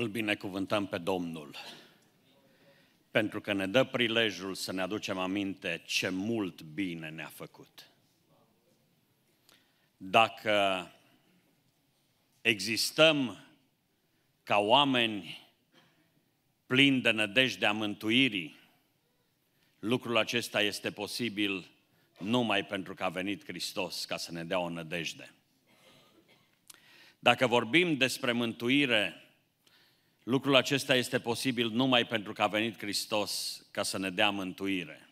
îl binecuvântăm pe Domnul, pentru că ne dă prilejul să ne aducem aminte ce mult bine ne-a făcut. Dacă existăm ca oameni plini de nădejde a mântuirii, lucrul acesta este posibil numai pentru că a venit Hristos ca să ne dea o nădejde. Dacă vorbim despre mântuire, Lucrul acesta este posibil numai pentru că a venit Hristos ca să ne dea mântuire.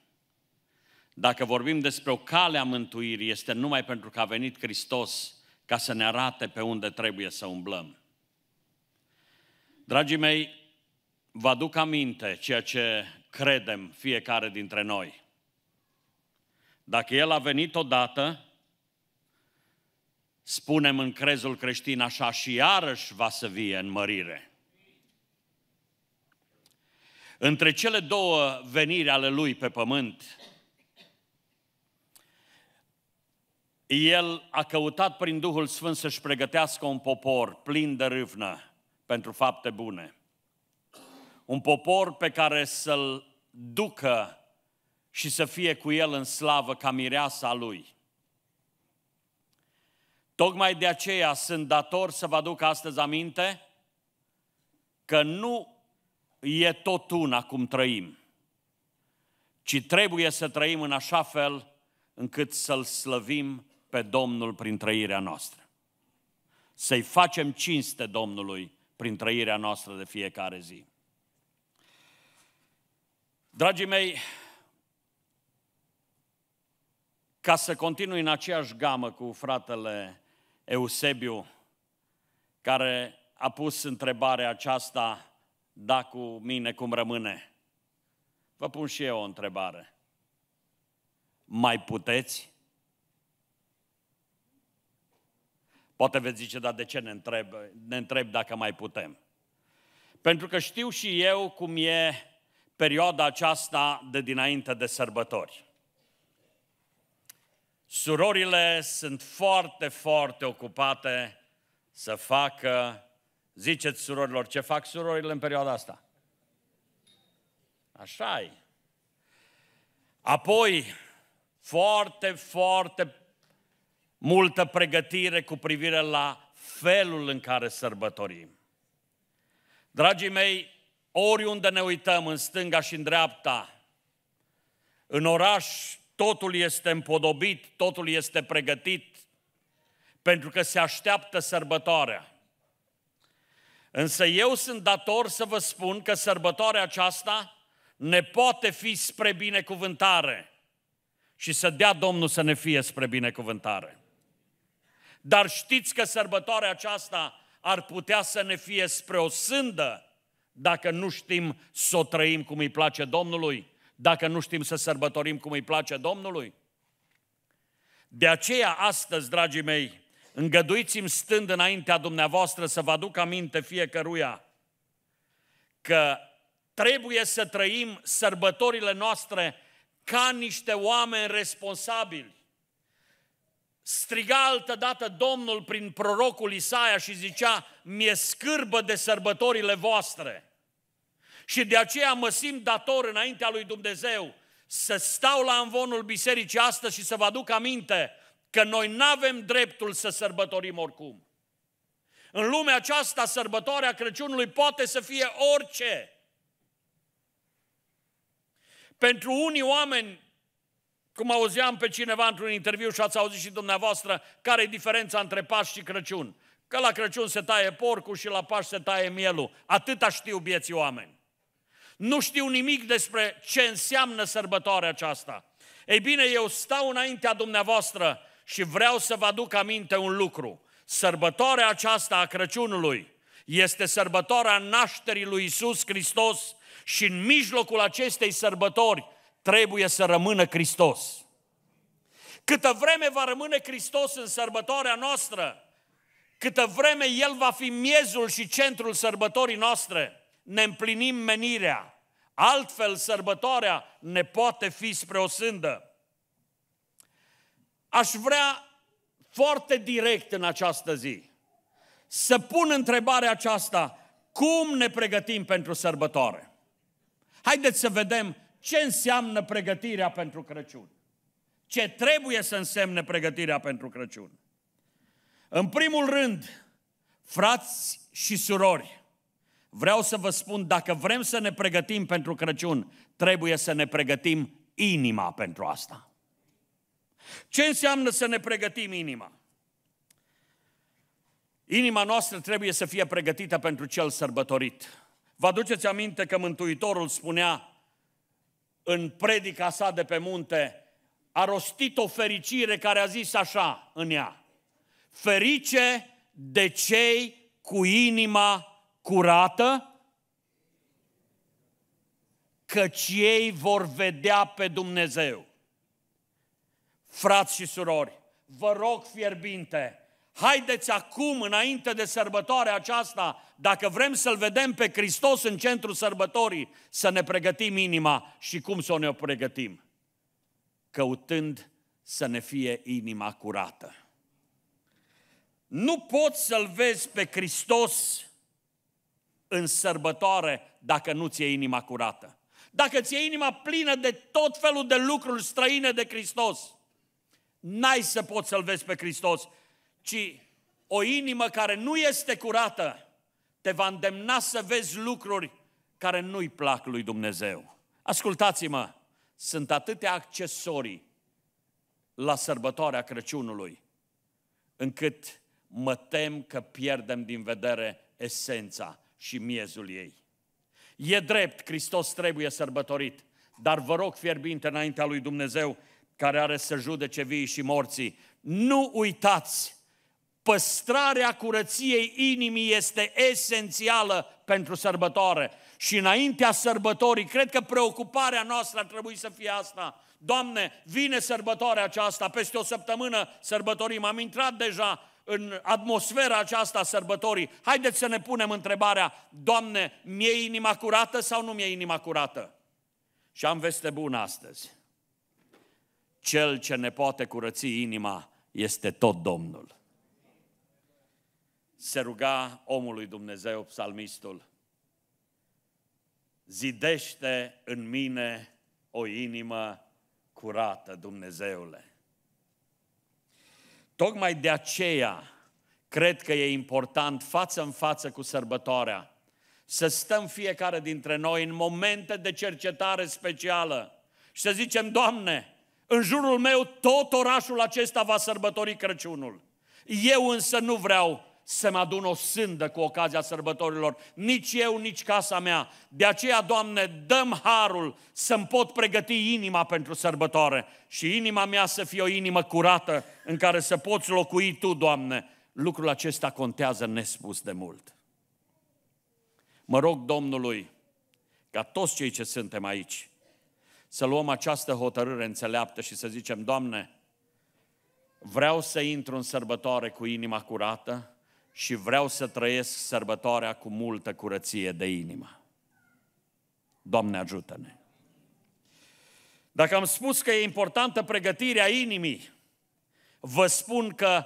Dacă vorbim despre o cale a mântuirii, este numai pentru că a venit Hristos ca să ne arate pe unde trebuie să umblăm. Dragii mei, vă aduc aminte ceea ce credem fiecare dintre noi. Dacă El a venit odată, spunem în crezul creștin așa și iarăși va să vie în mărire. Între cele două veniri ale lui pe pământ, el a căutat prin Duhul Sfânt să-și pregătească un popor plin de râvnă pentru fapte bune. Un popor pe care să-l ducă și să fie cu el în slavă ca mireasa lui. Tocmai de aceea sunt dator să vă aduc astăzi aminte că nu e tot una cum trăim, ci trebuie să trăim în așa fel încât să-L slăvim pe Domnul prin trăirea noastră. Să-i facem cinste Domnului prin trăirea noastră de fiecare zi. Dragii mei, ca să continui în aceeași gamă cu fratele Eusebiu, care a pus întrebarea aceasta da cu mine cum rămâne. Vă pun și eu o întrebare. Mai puteți? Poate veți zice, dar de ce ne întreb, ne întreb dacă mai putem? Pentru că știu și eu cum e perioada aceasta de dinainte de sărbători. Surorile sunt foarte, foarte ocupate să facă Ziceți surorilor, ce fac surorile în perioada asta? așa e. Apoi, foarte, foarte multă pregătire cu privire la felul în care sărbătorim. Dragii mei, oriunde ne uităm, în stânga și în dreapta, în oraș, totul este împodobit, totul este pregătit, pentru că se așteaptă sărbătoarea. Însă eu sunt dator să vă spun că sărbătoarea aceasta ne poate fi spre binecuvântare și să dea Domnul să ne fie spre binecuvântare. Dar știți că sărbătoarea aceasta ar putea să ne fie spre o sândă dacă nu știm să o trăim cum îi place Domnului, dacă nu știm să sărbătorim cum îi place Domnului. De aceea astăzi, dragii mei, Îngăduiți-mi stând înaintea dumneavoastră să vă aduc aminte fiecăruia că trebuie să trăim sărbătorile noastre ca niște oameni responsabili. Striga altădată Domnul prin prorocul Isaia și zicea, mi-e scârbă de sărbătorile voastre. Și de aceea mă simt dator înaintea lui Dumnezeu să stau la învonul bisericii astăzi și să vă aduc aminte că noi nu avem dreptul să sărbătorim oricum. În lumea aceasta, sărbătoarea Crăciunului poate să fie orice. Pentru unii oameni, cum auzeam pe cineva într-un interviu și ați auzit și dumneavoastră, care e diferența între Paști și Crăciun? Că la Crăciun se taie porcul și la Paști se taie mielul. Atâta știu bieții oameni. Nu știu nimic despre ce înseamnă sărbătoarea aceasta. Ei bine, eu stau înaintea dumneavoastră și vreau să vă aduc aminte un lucru. Sărbătoarea aceasta a Crăciunului este sărbătoarea nașterii lui Isus Hristos și în mijlocul acestei sărbători trebuie să rămână Hristos. Câtă vreme va rămâne Hristos în sărbătoarea noastră, câtă vreme El va fi miezul și centrul sărbătorii noastre, ne împlinim menirea. Altfel, sărbătoarea ne poate fi spre o sândă aș vrea foarte direct în această zi să pun întrebarea aceasta, cum ne pregătim pentru sărbătoare? Haideți să vedem ce înseamnă pregătirea pentru Crăciun. Ce trebuie să însemne pregătirea pentru Crăciun. În primul rând, frați și surori, vreau să vă spun, dacă vrem să ne pregătim pentru Crăciun, trebuie să ne pregătim inima pentru asta. Ce înseamnă să ne pregătim inima? Inima noastră trebuie să fie pregătită pentru cel sărbătorit. Vă aduceți aminte că Mântuitorul spunea în predica sa de pe munte, a rostit o fericire care a zis așa în ea, ferice de cei cu inima curată, căci ei vor vedea pe Dumnezeu. Frați și surori, vă rog fierbinte, haideți acum, înainte de sărbătoarea aceasta, dacă vrem să-L vedem pe Hristos în centrul sărbătorii, să ne pregătim inima și cum să o ne pregătim? Căutând să ne fie inima curată. Nu poți să-L vezi pe Hristos în sărbătoare dacă nu-ți e inima curată. Dacă ți e inima plină de tot felul de lucruri străine de Hristos – n-ai să poți să-L vezi pe Hristos, ci o inimă care nu este curată te va îndemna să vezi lucruri care nu-i plac lui Dumnezeu. Ascultați-mă, sunt atâtea accesorii la sărbătoarea Crăciunului, încât mă tem că pierdem din vedere esența și miezul ei. E drept, Hristos trebuie sărbătorit, dar vă rog fierbinte înaintea lui Dumnezeu care are să judece vii și morții. Nu uitați, păstrarea curăției inimii este esențială pentru sărbătoare. Și înaintea sărbătorii, cred că preocuparea noastră ar trebui să fie asta. Doamne, vine sărbătoarea aceasta, peste o săptămână sărbătorim. Am intrat deja în atmosfera aceasta a sărbătorii. Haideți să ne punem întrebarea, Doamne, mi-e inima curată sau nu mi-e inima curată? Și am veste bună astăzi. Cel ce ne poate curăți inima este tot Domnul. Se ruga omului Dumnezeu, psalmistul, zidește în mine o inimă curată, Dumnezeule. Tocmai de aceea cred că e important față în față cu sărbătoarea să stăm fiecare dintre noi în momente de cercetare specială și să zicem, Doamne, în jurul meu tot orașul acesta va sărbători Crăciunul. Eu însă nu vreau să mă adun o sândă cu ocazia sărbătorilor, nici eu, nici casa mea. De aceea, Doamne, dăm harul să-mi pot pregăti inima pentru sărbătoare și inima mea să fie o inimă curată în care să poți locui Tu, Doamne. Lucrul acesta contează nespus de mult. Mă rog Domnului ca toți cei ce suntem aici să luăm această hotărâre înțeleaptă și să zicem, Doamne, vreau să intru în sărbătoare cu inima curată și vreau să trăiesc sărbătoarea cu multă curăție de inimă. Doamne, ajută-ne! Dacă am spus că e importantă pregătirea inimii, vă spun că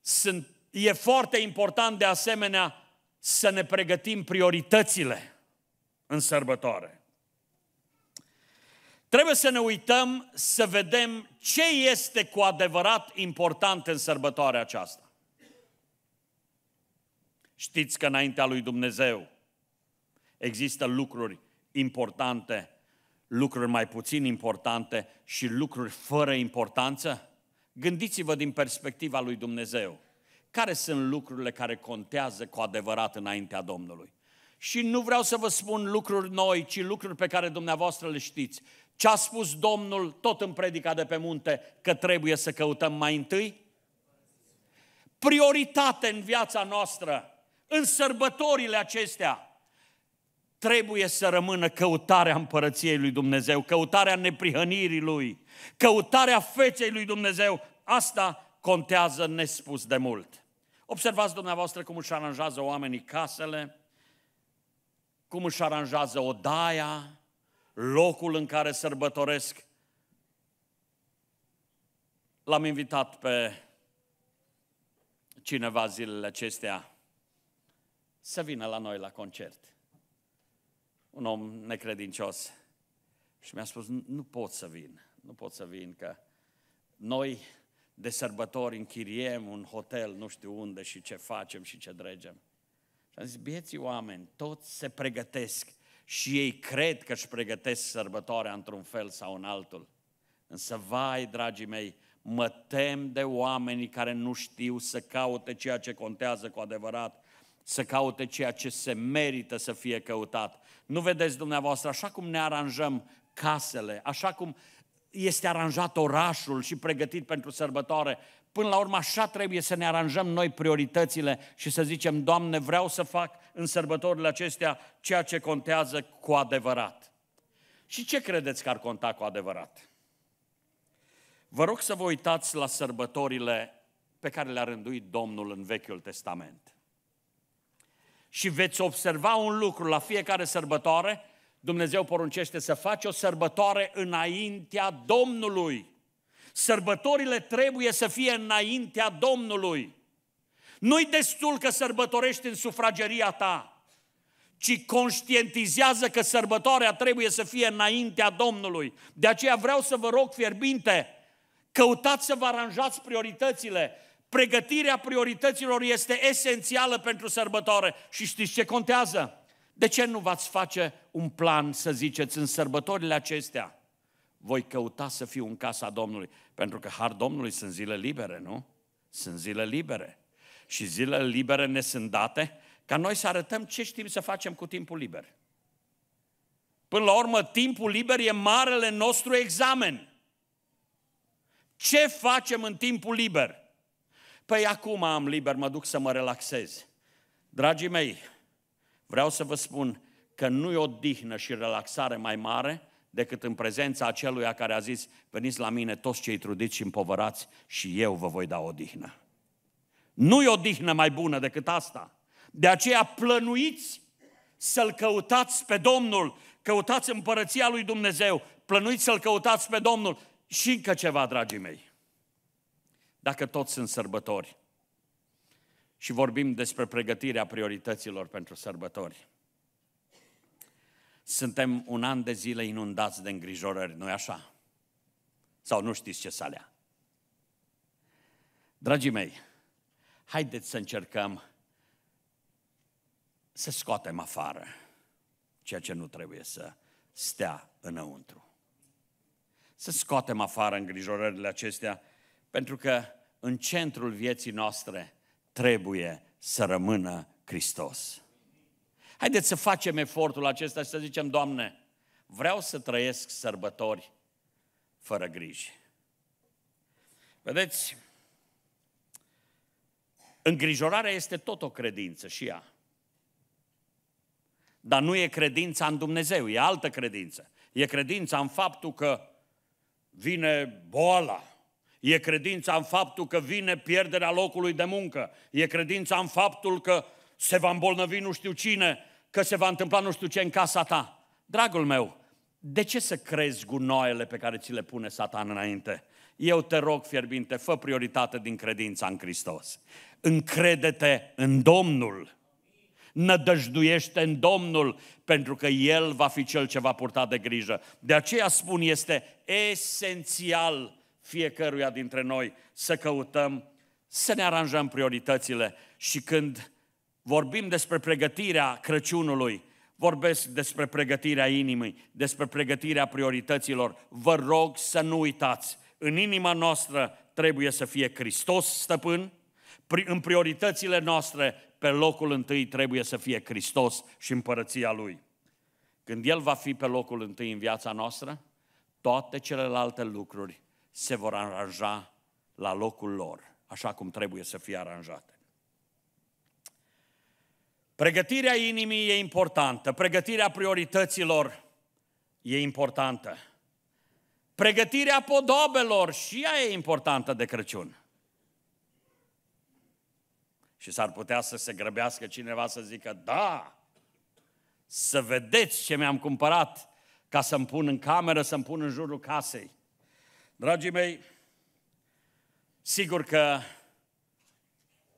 sunt, e foarte important de asemenea să ne pregătim prioritățile în sărbătoare. Trebuie să ne uităm să vedem ce este cu adevărat important în sărbătoarea aceasta. Știți că înaintea lui Dumnezeu există lucruri importante, lucruri mai puțin importante și lucruri fără importanță? Gândiți-vă din perspectiva lui Dumnezeu. Care sunt lucrurile care contează cu adevărat înaintea Domnului? Și nu vreau să vă spun lucruri noi, ci lucruri pe care dumneavoastră le știți. Ce a spus Domnul tot în predica de pe munte că trebuie să căutăm mai întâi? Prioritate în viața noastră, în sărbătorile acestea, trebuie să rămână căutarea împărăției lui Dumnezeu, căutarea neprihănirii lui, căutarea feței lui Dumnezeu. Asta contează nespus de mult. Observați dumneavoastră cum își aranjează oamenii casele, cum își aranjează odaia, locul în care sărbătoresc. L-am invitat pe cineva zilele acestea să vină la noi la concert. Un om necredincios. Și mi-a spus, nu pot să vin, nu pot să vin, că noi de sărbători închiriem un hotel, nu știu unde și ce facem și ce dregem. Și am zis, bieții oameni, toți se pregătesc și ei cred că își pregătesc sărbătoarea într-un fel sau în altul. Însă, vai, dragii mei, mă tem de oamenii care nu știu să caute ceea ce contează cu adevărat, să caute ceea ce se merită să fie căutat. Nu vedeți dumneavoastră, așa cum ne aranjăm casele, așa cum este aranjat orașul și pregătit pentru sărbătoare, Până la urmă așa trebuie să ne aranjăm noi prioritățile și să zicem, Doamne, vreau să fac în sărbătorile acestea ceea ce contează cu adevărat. Și ce credeți că ar conta cu adevărat? Vă rog să vă uitați la sărbătorile pe care le-a rânduit Domnul în Vechiul Testament. Și veți observa un lucru la fiecare sărbătoare, Dumnezeu poruncește să faci o sărbătoare înaintea Domnului. Sărbătorile trebuie să fie înaintea Domnului. Nu-i destul că sărbătorești în sufrageria ta, ci conștientizează că sărbătoarea trebuie să fie înaintea Domnului. De aceea vreau să vă rog fierbinte, căutați să vă aranjați prioritățile. Pregătirea priorităților este esențială pentru sărbătoare. Și știți ce contează? De ce nu v-ați face un plan, să ziceți, în sărbătorile acestea? voi căuta să fiu în casa Domnului. Pentru că har Domnului sunt zile libere, nu? Sunt zile libere. Și zilele libere ne sunt date ca noi să arătăm ce știm să facem cu timpul liber. Până la urmă, timpul liber e marele nostru examen. Ce facem în timpul liber? Păi acum am liber, mă duc să mă relaxez. Dragii mei, vreau să vă spun că nu e o dihnă și relaxare mai mare decât în prezența aceluia care a zis, veniți la mine toți cei trudiți și împovărați și eu vă voi da odihnă. Nu-i odihnă mai bună decât asta. De aceea plănuiți să-L căutați pe Domnul, căutați împărăția lui Dumnezeu, plănuiți să-L căutați pe Domnul. Și încă ceva, dragii mei, dacă toți sunt sărbători și vorbim despre pregătirea priorităților pentru sărbători, suntem un an de zile inundați de îngrijorări, nu-i așa? Sau nu știți ce să alea? Dragii mei, haideți să încercăm să scoatem afară ceea ce nu trebuie să stea înăuntru. Să scoatem afară îngrijorările acestea, pentru că în centrul vieții noastre trebuie să rămână Hristos. Haideți să facem efortul acesta și să zicem, Doamne, vreau să trăiesc sărbători fără griji. Vedeți, îngrijorarea este tot o credință și ea. Dar nu e credința în Dumnezeu, e altă credință. E credința în faptul că vine boala, e credința în faptul că vine pierderea locului de muncă, e credința în faptul că se va îmbolnăvi nu știu cine, că se va întâmpla nu știu ce în casa ta. Dragul meu, de ce să crezi gunoaiele pe care ți le pune satan înainte? Eu te rog fierbinte, fă prioritate din credința în Hristos. Încredete te în Domnul. Nădăjduiește în Domnul, pentru că El va fi Cel ce va purta de grijă. De aceea spun, este esențial fiecăruia dintre noi să căutăm, să ne aranjăm prioritățile și când Vorbim despre pregătirea Crăciunului, vorbesc despre pregătirea inimii, despre pregătirea priorităților. Vă rog să nu uitați, în inima noastră trebuie să fie Hristos stăpân, în prioritățile noastre, pe locul întâi trebuie să fie Hristos și împărăția Lui. Când El va fi pe locul întâi în viața noastră, toate celelalte lucruri se vor aranja la locul lor, așa cum trebuie să fie aranjate. Pregătirea inimii e importantă, pregătirea priorităților e importantă. Pregătirea podobelor și ea e importantă de Crăciun. Și s-ar putea să se grăbească cineva să zică, da, să vedeți ce mi-am cumpărat ca să-mi pun în cameră, să-mi pun în jurul casei. Dragii mei, sigur că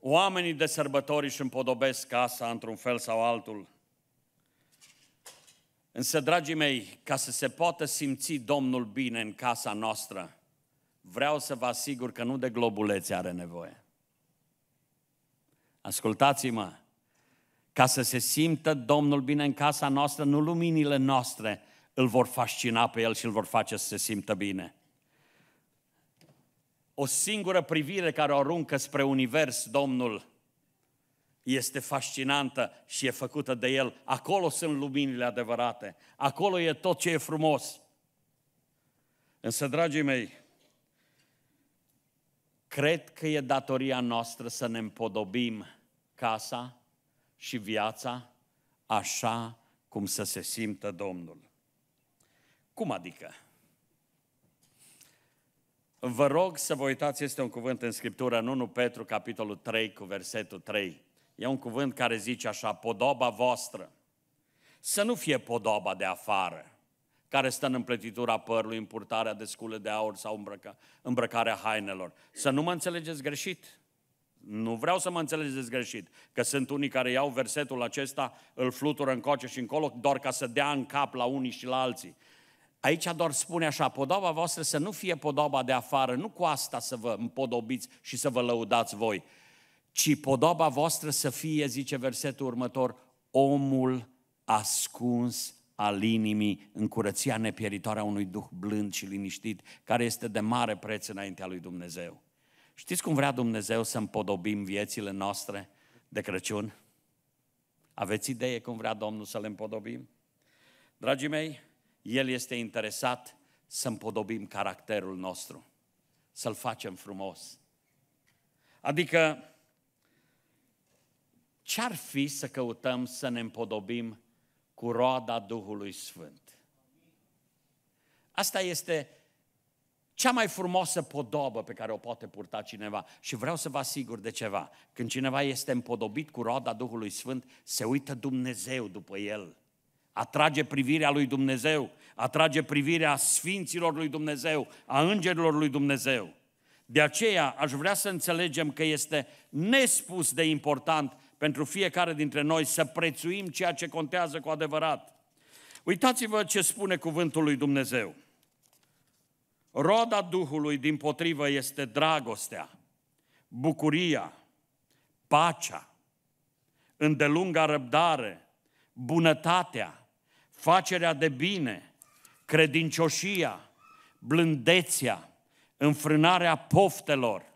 Oamenii de sărbători își împodobesc casa într-un fel sau altul. Însă, dragii mei, ca să se poată simți Domnul bine în casa noastră, vreau să vă asigur că nu de globulețe are nevoie. Ascultați-mă, ca să se simtă Domnul bine în casa noastră, nu luminile noastre îl vor fascina pe el și îl vor face să se simtă bine, o singură privire care o aruncă spre univers, Domnul, este fascinantă și e făcută de El. Acolo sunt luminile adevărate. Acolo e tot ce e frumos. Însă, dragii mei, cred că e datoria noastră să ne împodobim casa și viața așa cum să se simtă Domnul. Cum adică? Vă rog să vă uitați, este un cuvânt în Scriptură, în 1 Petru, capitolul 3, cu versetul 3. E un cuvânt care zice așa, podoba voastră. Să nu fie podoba de afară, care stă în împletitura părului, în purtarea de scule de aur sau îmbrăca, îmbrăcarea hainelor. Să nu mă înțelegeți greșit. Nu vreau să mă înțelegeți greșit, că sunt unii care iau versetul acesta, îl flutură încoace și încolo, doar ca să dea în cap la unii și la alții. Aici doar spune așa, podoba voastră să nu fie podoba de afară, nu cu asta să vă împodobiți și să vă lăudați voi, ci podoba voastră să fie, zice versetul următor, omul ascuns al inimii în curăția nepieritoare a unui duh blând și liniștit, care este de mare preț înaintea lui Dumnezeu. Știți cum vrea Dumnezeu să împodobim viețile noastre de Crăciun? Aveți idee cum vrea Domnul să le împodobim? Dragii mei, el este interesat să împodobim caracterul nostru, să-l facem frumos. Adică, ce-ar fi să căutăm să ne împodobim cu roada Duhului Sfânt? Asta este cea mai frumoasă podobă pe care o poate purta cineva. Și vreau să vă asigur de ceva. Când cineva este împodobit cu roada Duhului Sfânt, se uită Dumnezeu după el atrage privirea lui Dumnezeu, atrage privirea sfinților lui Dumnezeu, a îngerilor lui Dumnezeu. De aceea aș vrea să înțelegem că este nespus de important pentru fiecare dintre noi să prețuim ceea ce contează cu adevărat. Uitați-vă ce spune cuvântul lui Dumnezeu. Roda Duhului din potrivă este dragostea, bucuria, pacea, îndelunga răbdare, bunătatea, facerea de bine, credincioșia, blândețea, înfrânarea poftelor.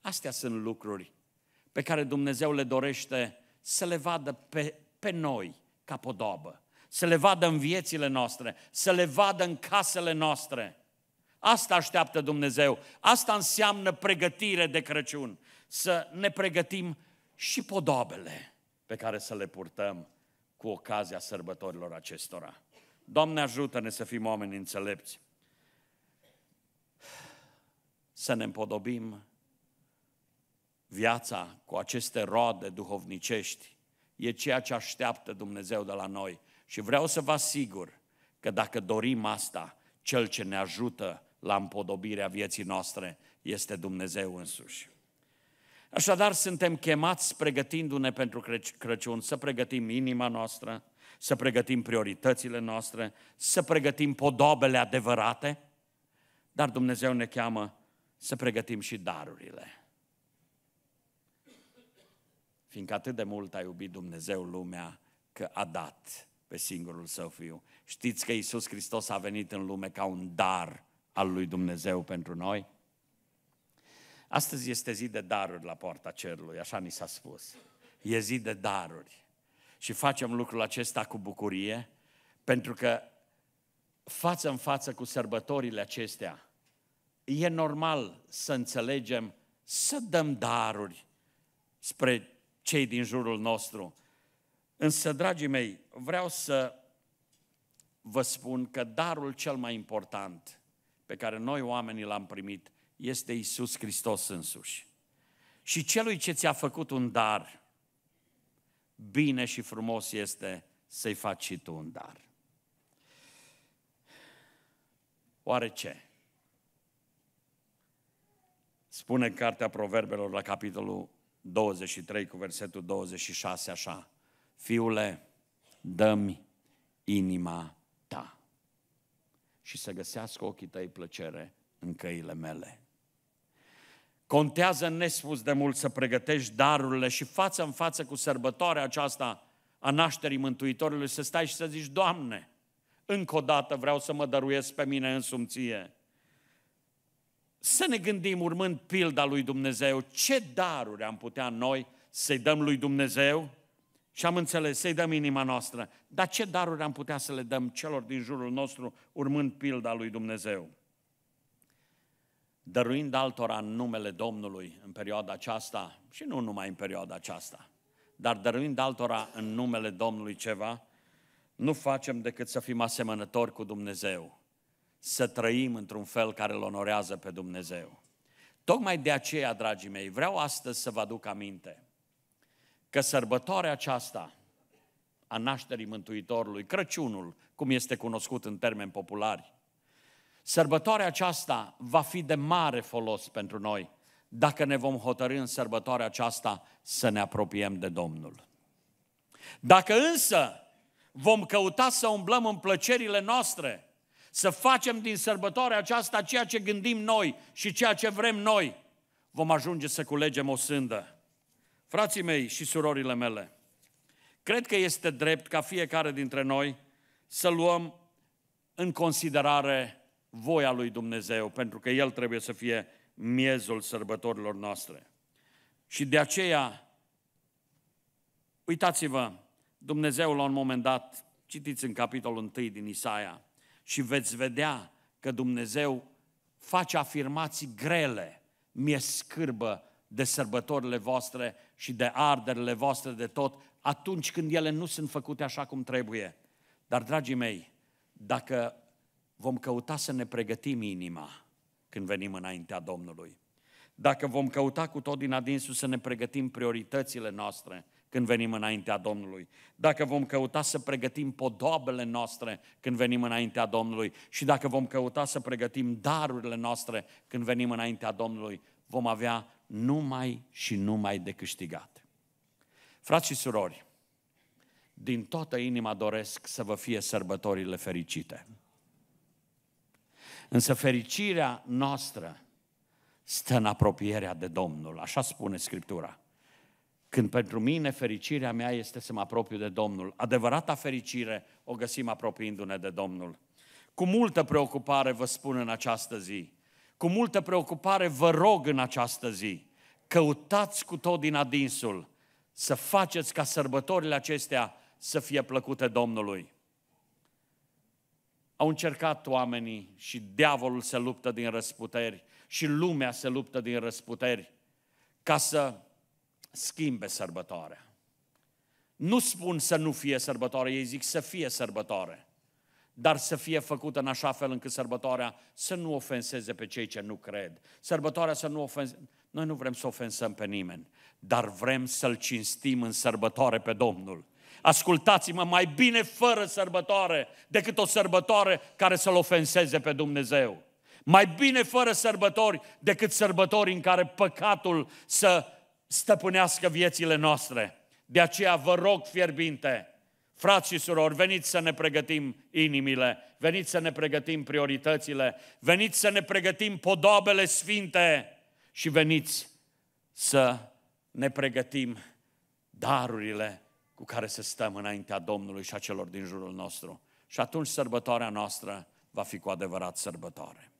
Astea sunt lucruri pe care Dumnezeu le dorește să le vadă pe, pe noi ca podobă, să le vadă în viețile noastre, să le vadă în casele noastre. Asta așteaptă Dumnezeu. Asta înseamnă pregătire de Crăciun. Să ne pregătim și podobele pe care să le purtăm cu ocazia sărbătorilor acestora. Doamne ajută-ne să fim oameni înțelepți, să ne împodobim viața cu aceste roade duhovnicești. E ceea ce așteaptă Dumnezeu de la noi și vreau să vă asigur că dacă dorim asta, Cel ce ne ajută la împodobirea vieții noastre este Dumnezeu însuși. Așadar, suntem chemați, pregătindu-ne pentru Crăciun, să pregătim inima noastră, să pregătim prioritățile noastre, să pregătim podobele adevărate, dar Dumnezeu ne cheamă să pregătim și darurile. Fiindcă atât de mult a iubit Dumnezeu lumea că a dat pe singurul său fiu. Știți că Isus Hristos a venit în lume ca un dar al lui Dumnezeu pentru noi? Astăzi este zi de daruri la poarta cerului, așa ni s-a spus. E zi de daruri. Și facem lucrul acesta cu bucurie, pentru că față în față cu sărbătorile acestea, e normal să înțelegem să dăm daruri spre cei din jurul nostru. Însă, dragii mei, vreau să vă spun că darul cel mai important pe care noi oamenii l-am primit este Isus Hristos însuși. Și celui ce ți-a făcut un dar, bine și frumos este să-i faci și tu un dar. Oare ce? Spune în cartea Proverbelor la capitolul 23 cu versetul 26 așa. Fiule, dă-mi inima ta și să găsească ochii tăi plăcere în căile mele. Contează nespus de mult să pregătești darurile și față în față cu sărbătoarea aceasta a nașterii Mântuitorului să stai și să zici, Doamne, încă o dată vreau să mă dăruiesc pe mine sumție. Să ne gândim, urmând pilda lui Dumnezeu, ce daruri am putea noi să-i dăm lui Dumnezeu și am înțeles, să-i dăm inima noastră. Dar ce daruri am putea să le dăm celor din jurul nostru urmând pilda lui Dumnezeu? dăruind altora în numele Domnului în perioada aceasta și nu numai în perioada aceasta, dar dăruind altora în numele Domnului ceva, nu facem decât să fim asemănători cu Dumnezeu, să trăim într-un fel care îl onorează pe Dumnezeu. Tocmai de aceea, dragii mei, vreau astăzi să vă aduc aminte că sărbătoarea aceasta a nașterii Mântuitorului, Crăciunul, cum este cunoscut în termeni populari, Sărbătoarea aceasta va fi de mare folos pentru noi dacă ne vom hotărâ în sărbătoarea aceasta să ne apropiem de Domnul. Dacă însă vom căuta să umblăm în plăcerile noastre, să facem din sărbătoarea aceasta ceea ce gândim noi și ceea ce vrem noi, vom ajunge să culegem o sândă. Frații mei și surorile mele, cred că este drept ca fiecare dintre noi să luăm în considerare voia lui Dumnezeu, pentru că El trebuie să fie miezul sărbătorilor noastre. Și de aceea, uitați-vă, Dumnezeu la un moment dat, citiți în capitolul 1 din Isaia, și veți vedea că Dumnezeu face afirmații grele, mi-e scârbă de sărbătorile voastre și de arderile voastre de tot, atunci când ele nu sunt făcute așa cum trebuie. Dar, dragii mei, dacă vom căuta să ne pregătim inima când venim înaintea Domnului. Dacă vom căuta cu tot din adinsul să ne pregătim prioritățile noastre când venim înaintea Domnului, dacă vom căuta să pregătim podoabele noastre când venim înaintea Domnului și dacă vom căuta să pregătim darurile noastre când venim înaintea Domnului, vom avea numai și numai de câștigat. Frați și surori, din toată inima doresc să vă fie sărbătorile fericite. Însă fericirea noastră stă în apropierea de Domnul, așa spune Scriptura. Când pentru mine fericirea mea este să mă apropiu de Domnul, adevărata fericire o găsim apropiindu-ne de Domnul. Cu multă preocupare vă spun în această zi, cu multă preocupare vă rog în această zi, căutați cu tot din adinsul să faceți ca sărbătorile acestea să fie plăcute Domnului. Au încercat oamenii și diavolul se luptă din răsputeri și lumea se luptă din răsputeri ca să schimbe sărbătoarea. Nu spun să nu fie sărbătoare, ei zic să fie sărbătoare, dar să fie făcută în așa fel încât sărbătoarea să nu ofenseze pe cei ce nu cred. Sărbătoarea să nu ofenseze. Noi nu vrem să ofensăm pe nimeni, dar vrem să-L cinstim în sărbătoare pe Domnul. Ascultați-mă, mai bine fără sărbătoare decât o sărbătoare care să-L ofenseze pe Dumnezeu. Mai bine fără sărbători decât sărbători în care păcatul să stăpânească viețile noastre. De aceea vă rog fierbinte, Frați și surori, veniți să ne pregătim inimile, veniți să ne pregătim prioritățile, veniți să ne pregătim podoabele sfinte și veniți să ne pregătim darurile cu care să stăm înaintea Domnului și a celor din jurul nostru. Și atunci sărbătoarea noastră va fi cu adevărat sărbătoare.